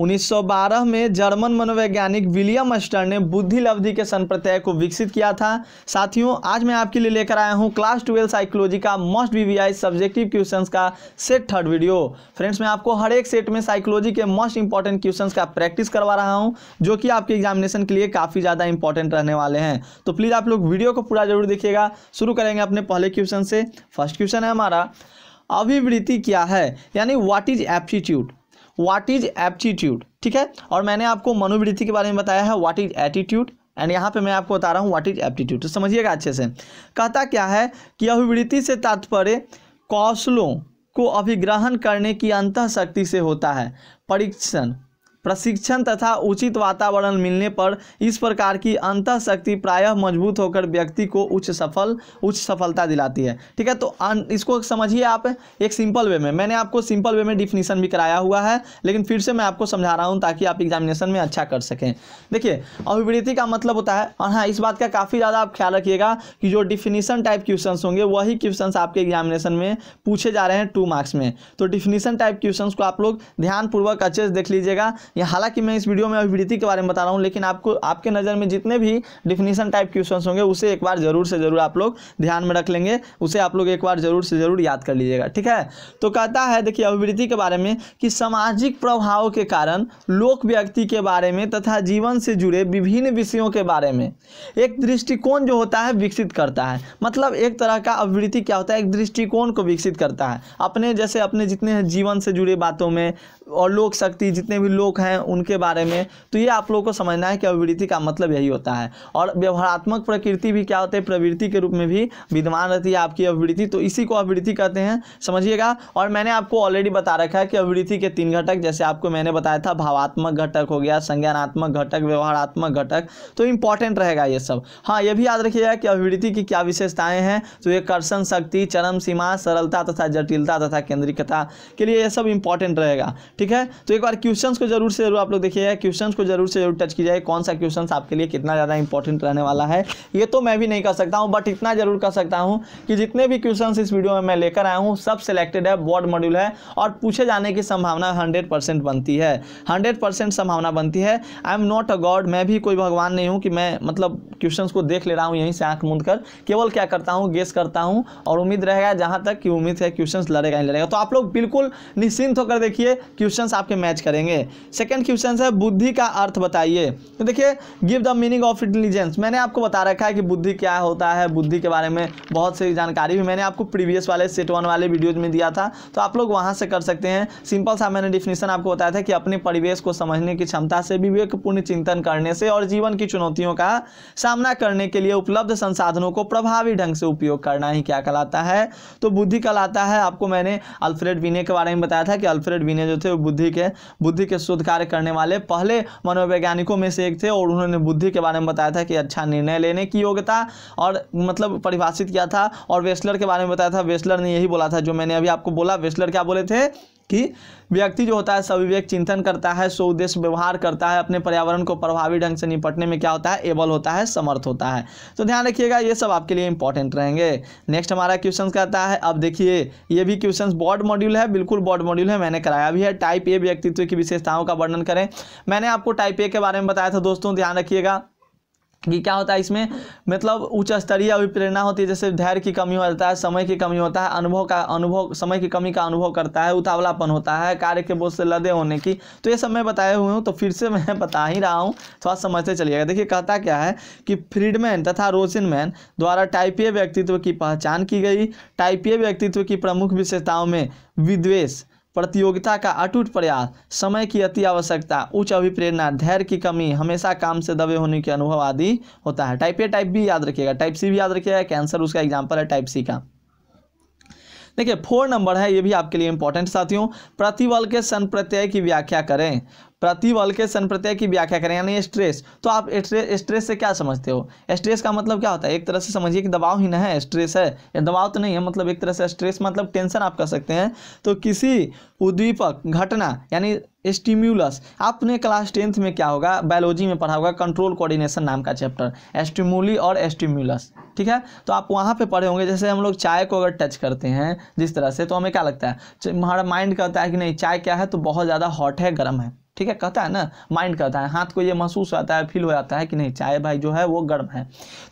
1912 में जर्मन मनोवैज्ञानिक William Aster ने बुद्धि लब्धि के संप्रत्यय को विकसित किया था साथियों आज मैं आपके लिए लेकर आया हूं क्लास ट्वेल्व साइकोलॉजी का मोस्ट वीवीआई सब्जेक्टिव क्वेश्चंस का सेट थर्ड वीडियो फ्रेंड्स मैं आपको हर एक सेट में साइकोलॉजी के मोस्ट इंपॉर्टेंट क्वेश्चन का प्रैक्टिस करवा रहा हूँ जो कि आपके एग्जामिनेशन के लिए काफ़ी ज़्यादा इंपॉर्टेंट रहने वाले हैं तो प्लीज़ आप लोग वीडियो को पूरा जरूर देखिएगा शुरू करेंगे अपने पहले क्वेश्चन से फर्स्ट क्वेश्चन है हमारा अभिवृत्ति क्या है यानी what is aptitude what is aptitude ठीक है और मैंने आपको मनोवृत्ति के बारे में बताया है व्हाट इज एटीट्यूड एंड यहाँ पे मैं आपको बता रहा हूँ व्हाट इज एप्टीट्यूड तो समझिएगा अच्छे से कहता क्या है कि अभिवृत्ति से तात्पर्य कौशलों को अभिग्रहण करने की अंत शक्ति से होता है परीक्षण प्रशिक्षण तथा उचित वातावरण मिलने पर इस प्रकार की अंतः शक्ति प्रायः मजबूत होकर व्यक्ति को उच्च सफल उच्च सफलता दिलाती है ठीक है तो इसको समझिए आप एक सिंपल वे में मैंने आपको सिंपल वे में डिफिनीशन भी कराया हुआ है लेकिन फिर से मैं आपको समझा रहा हूँ ताकि आप एग्जामिनेशन में अच्छा कर सकें देखिए अभिवृत्ति का मतलब होता है और हाँ इस बात का काफ़ी ज़्यादा आप ख्याल रखिएगा कि जो डिफिनीशन टाइप क्वेश्चन होंगे वही क्वेश्चन आपके एग्जामिनेशन में पूछे जा रहे हैं टू मार्क्स में तो डिफिनीशन टाइप क्वेश्चन को आप लोग ध्यानपूर्वक अच्छे से देख लीजिएगा या हालांकि मैं इस वीडियो में अभिवृत्ति के बारे में बता रहा हूँ लेकिन आपको आपके नज़र में जितने भी डिफिनेशन टाइप क्वेश्चन होंगे उसे एक बार ज़रूर से ज़रूर आप लोग ध्यान में रख लेंगे उसे आप लोग एक बार ज़रूर से ज़रूर याद कर लीजिएगा ठीक है तो कहता है देखिए अभिवृत्ति के बारे में कि सामाजिक प्रभाव के कारण लोक व्यक्ति के बारे में तथा जीवन से जुड़े विभिन्न विषयों के बारे में एक दृष्टिकोण जो होता है विकसित करता है मतलब एक तरह का अभिवृत्ति क्या होता है एक दृष्टिकोण को विकसित करता है अपने जैसे अपने जितने जीवन से जुड़े बातों में और लोक शक्ति जितने भी लोग हैं उनके बारे में तो ये आप लोगों को समझना है कि अभिवृत्ति का मतलब यही होता है और व्यवहारात्मक प्रकृति भी क्या होते हैं प्रवृत्ति के रूप में भी विद्यमान रहती है आपकी अभिवृत्ति तो इसी को अभिवृत्ति कहते हैं समझिएगा और मैंने आपको ऑलरेडी बता रखा है कि अभिवृत्ति के तीन घटक जैसे आपको मैंने बताया था भावात्मक घटक हो गया संज्ञानात्मक घटक व्यवहारात्मक घटक तो इंपॉर्टेंट रहेगा ये सब हाँ ये भी याद रखिएगा कि अभिवृत्ति की क्या विशेषताएँ हैं तो ये कर्षण शक्ति चरम सीमा सरलता तथा जटिलता तथा केंद्रिकता के लिए यह सब इंपॉर्टेंट रहेगा ठीक है तो एक बार क्वेश्चन को जरूर से जरूर आप लोग देखिएगा क्वेश्चन को जरूर से जरूर टच कीजिए कौन सा क्वेश्चन आपके लिए कितना ज़्यादा इंपॉर्टेंट रहने वाला है ये तो मैं भी नहीं कर सकता हूँ बट इतना जरूर कर सकता हूँ कि जितने भी क्वेश्चन इस वीडियो में मैं लेकर आया हूँ सब सिलेक्टेड है बोर्ड मॉड्यूल है और पूछे जाने की संभावना हंड्रेड बनती है हंड्रेड संभावना बनती है I am not a god मैं भी कोई भगवान नहीं हूँ कि मैं मतलब क्वेश्चन को देख ले रहा हूँ यहीं से आंख मूंद कर केवल क्या करता हूँ गेस करता हूँ और उम्मीद रहेगा जहाँ तक कि उम्मीद है क्वेश्चन लड़ेगा नहीं लड़ेगा तो आप लोग बिल्कुल निश्चिंत होकर देखिए क्वेश्चंस आपके मैच करेंगे सेकंड क्वेश्चन है बुद्धि का अर्थ बताइए तो देखिए give the meaning of intelligence मैंने आपको बता रखा है कि बुद्धि क्या होता है बुद्धि के बारे में बहुत सारी जानकारी भी मैंने आपको प्रीवियस वाले सेट वन वाले वीडियोज में दिया था तो आप लोग वहाँ से कर सकते हैं सिंपल सा मैंने डिफिनेशन आपको बताया था कि अपने परिवेश को समझने की क्षमता से विवेकपूर्ण चिंतन करने से और जीवन की चुनौतियों का सामना करने के लिए उपलब्ध संसाधनों को प्रभावी ढंग से उपयोग करना ही क्या कहलाता है तो बुद्धि कहलाता है आपको मैंने अल्फ्रेड विने के बारे में बताया था कि अल्फ्रेड विने जो थे बुद्धि के बुद्धि के शोध कार्य करने वाले पहले मनोवैज्ञानिकों में से एक थे और उन्होंने बुद्धि के बारे में बताया था कि अच्छा निर्णय लेने की योग्यता और मतलब परिभाषित किया था और वेस्लर के बारे में बताया था वेस्लर ने यही बोला था जो मैंने अभी आपको बोला वेस्लर क्या बोले थे कि व्यक्ति जो होता है सविवेक चिंतन करता है सो उद्देश्य व्यवहार करता है अपने पर्यावरण को प्रभावी ढंग से निपटने में क्या होता है एबल होता है समर्थ होता है तो ध्यान रखिएगा ये सब आपके लिए इंपॉर्टेंट रहेंगे नेक्स्ट हमारा क्वेश्चन कहता है अब देखिए ये भी क्वेश्चन बॉर्ड मॉड्यूल है बिल्कुल बॉर्ड मॉड्यूल है मैंने कराया भी है टाइप ए व्यक्तित्व की विशेषताओं का वर्णन करें मैंने आपको टाइप ए के बारे में बताया था दोस्तों ध्यान रखिएगा कि क्या होता है इसमें मतलब उच्च स्तरीय अभिप्रेरणा होती है जैसे धैर्य की कमी होता है समय की कमी होता है अनुभव का अनुभव समय की कमी का अनुभव करता है उतावलापन होता है कार्य के बोझ से लदे होने की तो ये सब मैं बताए हुए हूँ तो फिर से मैं बता ही रहा हूँ थोड़ा समझते चलिएगा देखिए कहता क्या है कि फ्रीडमैन तथा रोशनमैन द्वारा टाइपीय व्यक्तित्व की पहचान की गई टाइपीय व्यक्तित्व की प्रमुख विशेषताओं में विद्वेश प्रतियोगिता का अटूट प्रयास समय की अति आवश्यकता उच्च अभिप्रेरणा धैर्य की कमी हमेशा काम से दबे होने के अनुभव आदि होता है टाइप ए टाइप बी याद रखिएगा टाइप सी भी याद रखिएगा कैंसर उसका एग्जाम्पल है टाइप सी का देखिए फोर नंबर है ये भी आपके लिए इंपॉर्टेंट साथियों प्रतिबल के संप्रत्यय की व्याख्या करें प्रतिबल के संप्रत्यय की व्याख्या करें यानी स्ट्रेस तो आप स्ट्रेस से क्या समझते हो स्ट्रेस का मतलब क्या होता है एक तरह से समझिए कि दबाव ही ना है स्ट्रेस है या दबाव तो नहीं है मतलब एक तरह से स्ट्रेस मतलब टेंशन आप कह सकते हैं तो किसी उद्दीपक घटना यानी स्टिम्यूलस आपने क्लास टेंथ में क्या होगा बायोलॉजी में पढ़ा होगा कंट्रोल कोऑर्डिनेशन नाम का चैप्टर एस्टिमुली और एस्टिम्यूलस ठीक है तो आप वहाँ पे पढ़े होंगे जैसे हम लोग चाय को अगर टच करते हैं जिस तरह से तो हमें क्या लगता है हमारा माइंड कहता है कि नहीं चाय क्या है तो बहुत ज़्यादा हॉट है गर्म है ठीक है कहता है ना माइंड कहता है हाथ को ये महसूस होता है फील हो जाता है कि नहीं चाय भाई जो है वो गर्म है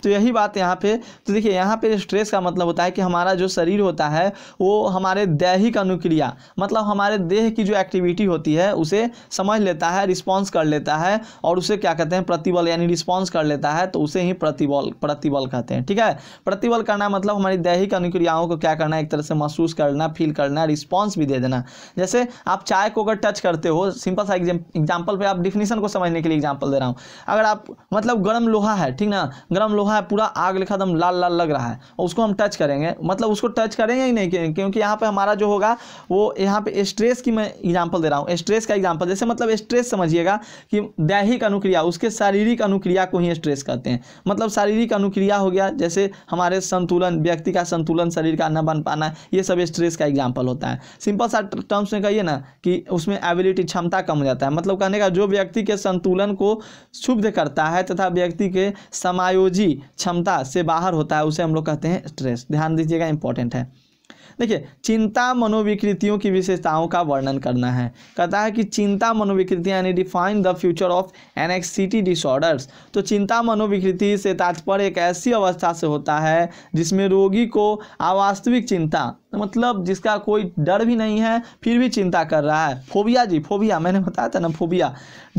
तो यही बात यहाँ पे तो देखिए यहाँ पे स्ट्रेस का मतलब होता है कि हमारा जो शरीर होता है वो हमारे दैहिक अनुक्रिया मतलब हमारे देह की जो एक्टिविटी होती है उसे समझ लेता है रिस्पॉन्स कर लेता है और उसे क्या कहते हैं प्रतिबल यानी रिस्पॉन्स कर लेता है तो उसे ही प्रतिबल प्रतिबल कहते हैं ठीक है प्रतिबल करना मतलब हमारी दैहिक अनुक्रियाओं को क्या करना एक तरह से महसूस करना फील करना रिस्पॉन्स भी दे देना जैसे आप चाय को अगर टच करते हो सिंपल सा एग्जाम एग्जाम्पल पे आप डिफिनीशन को समझने के लिए एग्जाम्पल दे रहा हूँ अगर आप मतलब गर्म लोहा है ठीक ना गर्म लोहा है पूरा आग लिखा दम लाल लाल लग रहा है उसको हम टच करेंगे मतलब उसको टच करेंगे ही नहीं क्योंकि यहाँ पर हमारा जो होगा वो यहाँ पर स्ट्रेस की मैं एग्जाम्पल दे रहा हूँ स्ट्रेस का एग्जाम्पल जैसे मतलब स्ट्रेस समझिएगा कि दैहिक अनुक्रिया उसके शारीरिक अनुक्रिया को ही स्ट्रेस कहते हैं मतलब शारीरिक अनुक्रिया हो गया जैसे हमारे संतुलन व्यक्ति का संतुलन शरीर का न बन पाना ये सब स्ट्रेस का एग्जाम्पल होता है सिंपल सा टर्म्स में कहिए ना कि उसमें एबिलिटी क्षमता कम हो जाता है मतलब कहने का जो व्यक्ति के संतुलन को क्षुब्ध करता है तथा व्यक्ति के समायोजी क्षमता से बाहर होता है उसे हम लोग कहते हैं स्ट्रेस ध्यान दीजिएगा इंपॉर्टेंट है देखिए चिंता मनोविकृतियों की विशेषताओं का वर्णन करना है कहता है कि चिंता मनोविकृति यानी define the future of anxiety disorders तो चिंता मनोविकृति से तात्पर्य एक ऐसी अवस्था से होता है जिसमें रोगी को अवास्तविक चिंता तो मतलब जिसका कोई डर भी नहीं है फिर भी चिंता कर रहा है फोबिया जी फोबिया मैंने बताया था ना फोबिया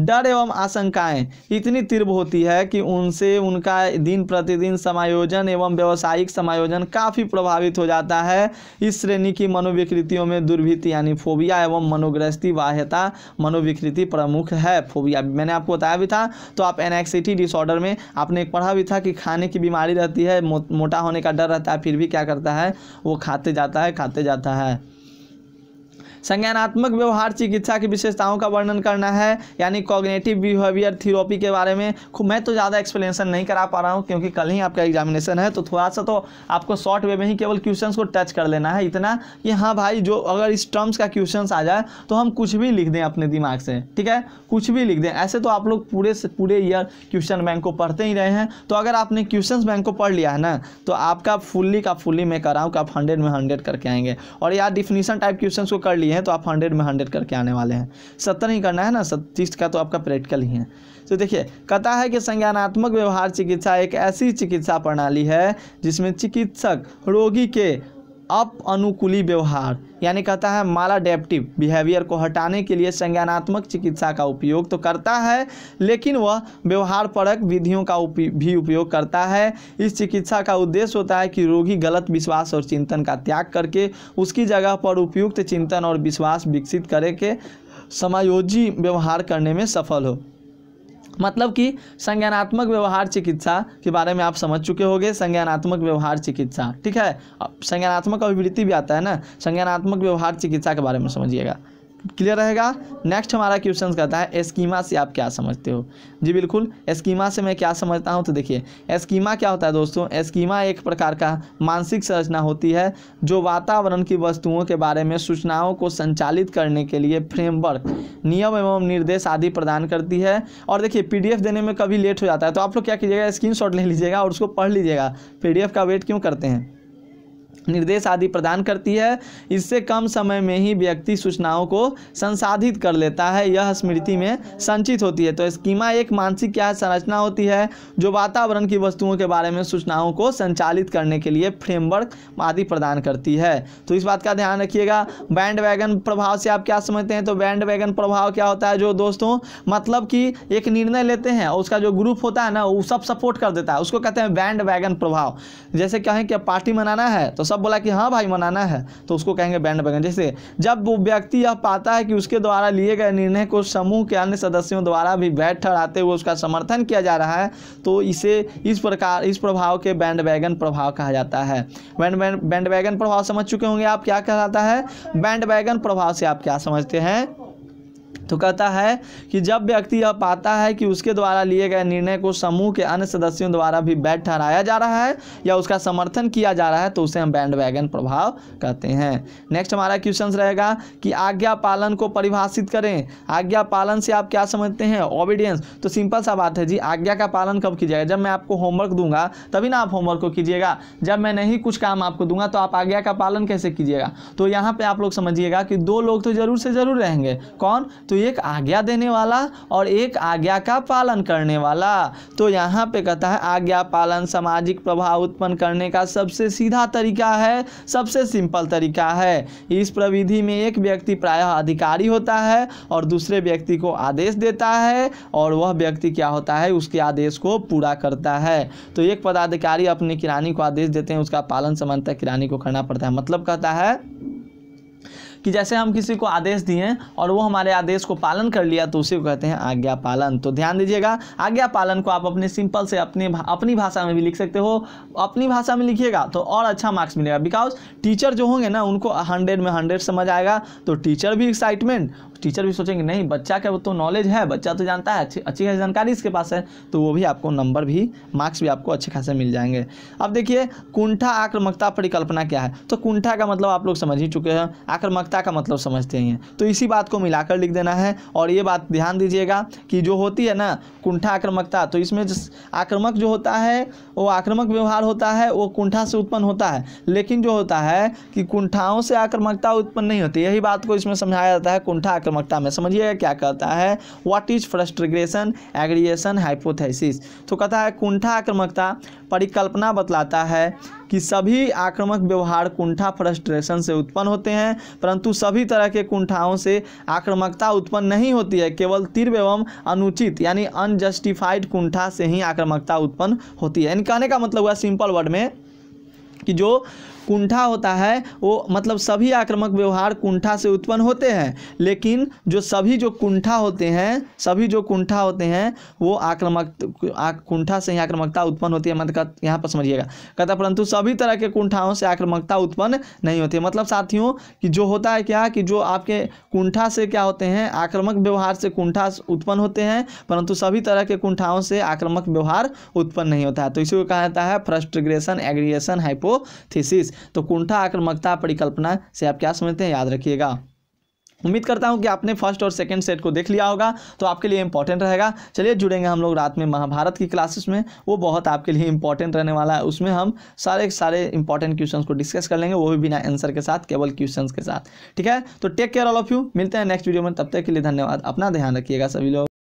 डर एवं आशंकाएं इतनी तीव्र होती है कि उनसे उनका दिन प्रतिदिन समायोजन एवं व्यवसायिक समायोजन काफ़ी प्रभावित हो जाता है इस श्रेणी की मनोविकृतियों में दुर्भिति यानी फोबिया एवं मनोग्रस्ती बाह्यता मनोविकृति प्रमुख है फोबिया मैंने आपको बताया भी था तो आप एनेक्सिटी डिसऑर्डर में आपने एक पढ़ा भी था कि खाने की बीमारी रहती है मोटा होने का डर रहता है फिर भी क्या करता है वो खाते जाता है खाते जाता है संज्ञानात्मक व्यवहार चिकित्सा की विशेषताओं का वर्णन करना है यानी कॉग्नेटिव बिहेवियर थेरोपी के बारे में मैं तो ज़्यादा एक्सप्लेनेशन नहीं करा पा रहा हूँ क्योंकि कल ही आपका एग्जामिनेशन है तो थोड़ा सा तो आपको शॉर्ट वे में ही केवल क्वेश्चन को टच कर लेना है इतना कि हाँ भाई जो अगर इस टर्म्स का क्वेश्चन आ जाए तो हम कुछ भी लिख दें अपने दिमाग से ठीक है कुछ भी लिख दें ऐसे तो आप लोग पूरे से पूरे ईयर क्वेश्चन बैंक को पढ़ते ही रहे हैं तो अगर आपने क्वेश्चन बैंक को पढ़ लिया है ना तो आपका फुल्ली का फुल्ली मैं कराऊँ कि आप हंड्रेड में हंड्रेड करके आएंगे और यार डिफिनीशन टाइप क्वेश्चन को कर लिए हैं तो आप हंड्रेड में हंड्रेड करके आने वाले हैं सत्तर ही करना है ना सत्तीस का तो आपका प्रैक्टिकल ही है तो देखिए कथा है कि संज्ञानात्मक व्यवहार चिकित्सा एक ऐसी चिकित्सा प्रणाली है जिसमें चिकित्सक रोगी के अप अनुकूली व्यवहार यानी कहता है मालाडेप्टिव बिहेवियर को हटाने के लिए संज्ञानात्मक चिकित्सा का उपयोग तो करता है लेकिन वह व्यवहार परक विधियों का उप भी उपयोग करता है इस चिकित्सा का उद्देश्य होता है कि रोगी गलत विश्वास और चिंतन का त्याग करके उसकी जगह पर उपयुक्त चिंतन और विश्वास विकसित करके समायोजी व्यवहार करने में सफल हो मतलब कि संज्ञानात्मक व्यवहार चिकित्सा के बारे में आप समझ चुके होंगे संज्ञानात्मक व्यवहार चिकित्सा ठीक है संज्ञानात्मक अभिवृत्ति भी आता है ना संज्ञानात्मक व्यवहार चिकित्सा के बारे में समझिएगा क्लियर रहेगा नेक्स्ट हमारा क्वेश्चन कहता है एस्कीमा से आप क्या समझते हो जी बिल्कुल एस्कीमा से मैं क्या समझता हूँ तो देखिए एस्कीमा क्या होता है दोस्तों एस्कीमा एक प्रकार का मानसिक संरचना होती है जो वातावरण की वस्तुओं के बारे में सूचनाओं को संचालित करने के लिए फ्रेमवर्क नियम एवं निर्देश आदि प्रदान करती है और देखिए पी देने में कभी लेट हो जाता है तो आप लोग क्या कीजिएगा स्क्रीन ले लीजिएगा और उसको पढ़ लीजिएगा पी का वेट क्यों करते हैं निर्देश आदि प्रदान करती है इससे कम समय में ही व्यक्ति सूचनाओं को संसाधित कर लेता है यह स्मृति में संचित होती है तो स्कीमा एक मानसिक क्या संरचना होती है जो वातावरण की वस्तुओं के बारे में सूचनाओं को संचालित करने के लिए फ्रेमवर्क आदि प्रदान करती है तो इस बात का ध्यान रखिएगा बैंड वैगन प्रभाव से आप क्या समझते हैं तो बैंड वैगन प्रभाव क्या होता है जो दोस्तों मतलब कि एक निर्णय लेते हैं और उसका जो ग्रुप होता है ना वो सब सपोर्ट कर देता है उसको कहते हैं बैंड वैगन प्रभाव जैसे कहें कि पार्टी मनाना है तो सब सब बोला कि हाँ भाई मनाना है तो उसको कहेंगे बैंड बैगन जैसे जब वो व्यक्ति यह पाता है कि उसके द्वारा लिए गए निर्णय को समूह के अन्य सदस्यों द्वारा भी बैठ ठहराते हुए उसका समर्थन किया जा रहा है तो इसे इस प्रकार इस प्रभाव के बैंड बैगन प्रभाव कहा जाता है बैंड बैंड बैगन प्रभाव समझ चुके होंगे आप क्या कहलाता है बैंड बैगन प्रभाव से आप क्या समझते हैं तो कहता है कि जब व्यक्ति यह पाता है कि उसके द्वारा लिए गए निर्णय को समूह के अन्य सदस्यों द्वारा भी बैड ठहराया जा रहा है या उसका समर्थन किया जा रहा है तो उसे हम बैंड वैगन प्रभाव कहते हैं नेक्स्ट हमारा क्वेश्चन रहेगा कि आज्ञा पालन को परिभाषित करें आज्ञा पालन से आप क्या समझते हैं ओबीडियंस तो सिंपल सा बात है जी आज्ञा का पालन कब कीजिएगा जब मैं आपको होमवर्क दूंगा तभी ना आप होमवर्क को कीजिएगा जब मैं नहीं कुछ काम आपको दूंगा तो आप आज्ञा का पालन कैसे कीजिएगा तो यहाँ पर आप लोग समझिएगा कि दो लोग तो जरूर से जरूर रहेंगे कौन तो तो एक आज्ञा देने वाला और एक आज्ञा का पालन करने वाला तो यहाँ पे कहता है आज्ञा पालन सामाजिक प्रभाव उत्पन्न करने का सबसे सीधा तरीका है सबसे सिंपल तरीका है इस प्रविधि में एक व्यक्ति प्रायः अधिकारी होता है और दूसरे व्यक्ति को आदेश देता है और वह व्यक्ति क्या होता है उसके आदेश को पूरा करता है तो एक पदाधिकारी अपने किरानी को आदेश देते हैं उसका पालन समानता किरानी को करना पड़ता है मतलब कहता है कि जैसे हम किसी को आदेश दिए और वो हमारे आदेश को पालन कर लिया तो उसी को कहते हैं आज्ञा पालन तो ध्यान दीजिएगा आज्ञा पालन को आप अपने सिंपल से अपने अपनी भाषा में भी लिख सकते हो अपनी भाषा में लिखिएगा तो और अच्छा मार्क्स मिलेगा बिकॉज टीचर जो होंगे ना उनको हंड्रेड में हंड्रेड समझ आएगा तो टीचर भी एक्साइटमेंट टीचर भी सोचेंगे नहीं बच्चा का तो नॉलेज है बच्चा तो जानता है अच्छी अच्छी खासी जानकारी इसके पास है तो वो भी आपको नंबर भी मार्क्स भी आपको अच्छे खासे मिल जाएंगे अब देखिए कुंठा आक्रमकता परिकल्पना क्या है तो कुंठा का मतलब आप लोग समझ ही चुके हैं आक्रमकता का मतलब समझते ही हैं तो इसी बात को मिलाकर लिख देना है और ये बात ध्यान दीजिएगा कि जो होती है ना कुंठा आक्रमकता तो इसमें आक्रमक जो होता है वो आक्रमक व्यवहार होता है वो कुंठा से उत्पन्न होता है लेकिन जो होता है कि कुंठाओं से आक्रमकता उत्पन्न नहीं होती यही बात को इसमें समझाया जाता है कुंठा आक्रमकता में समझिएगा क्या कहता है what is frustration aggression hypothesis तो कहता है कुंठा आक्रमकता परिकल्पना बतलाता है कि सभी आक्रमक व्यवहार कुंठा फ्रस्ट्रेशन से उत्पन्न होते हैं परंतु सभी तरह के कुंठाओं से आक्रमकता उत्पन्न नहीं होती है केवल तीव्र एवं अनुचित यानी अनजस्टिफाइड कुंठा से ही आक्रमकता उत्पन्न होती है यानी कहने का मतलब हुआ सिंपल वर्ड में कि जो कुंठा होता है वो मतलब सभी आक्रामक व्यवहार कुंठा से उत्पन्न होते हैं लेकिन जो सभी जो कुंठा होते हैं सभी जो कुंठा होते हैं वो आक्रामक कुंठा से ही आक्रामकता उत्पन्न होती है मतलब यहाँ पर समझिएगा कहता परंतु सभी तरह के कुंठाओं से आक्रामकता उत्पन्न नहीं होती मतलब साथियों कि जो होता है क्या कि जो आपके कुंठा से क्या होते हैं आक्रामक व्यवहार से कुंठा उत्पन्न होते हैं परंतु सभी तरह के कुंठाओं से आक्रामक व्यवहार उत्पन्न नहीं होता है तो इसी को कहा जाता है फ्रस्ट्रेशन एग्रीएशन हाइपोथीसिस तो कुंठा आक्रमकता परिकल्पना से आप क्या समझते हैं याद रखिएगा उम्मीद करता हूं कि आपने फर्स्ट और सेकंड सेट को देख लिया होगा तो आपके लिए इंपॉर्टेंट रहेगा चलिए जुड़ेंगे हम लोग रात में महाभारत की क्लासेस में वो बहुत आपके लिए इंपॉर्टेंट रहने वाला है उसमें हम सारे सारे इंपॉर्टेंट क्वेश्चंस को डिस्कस कर लेंगे वो भी बिना आंसर के साथ केवल क्वेश्चंस के साथ ठीक है तो take care all of you मिलते हैं नेक्स्ट वीडियो में तब तक के लिए धन्यवाद अपना ध्यान रखिएगा सभी लोग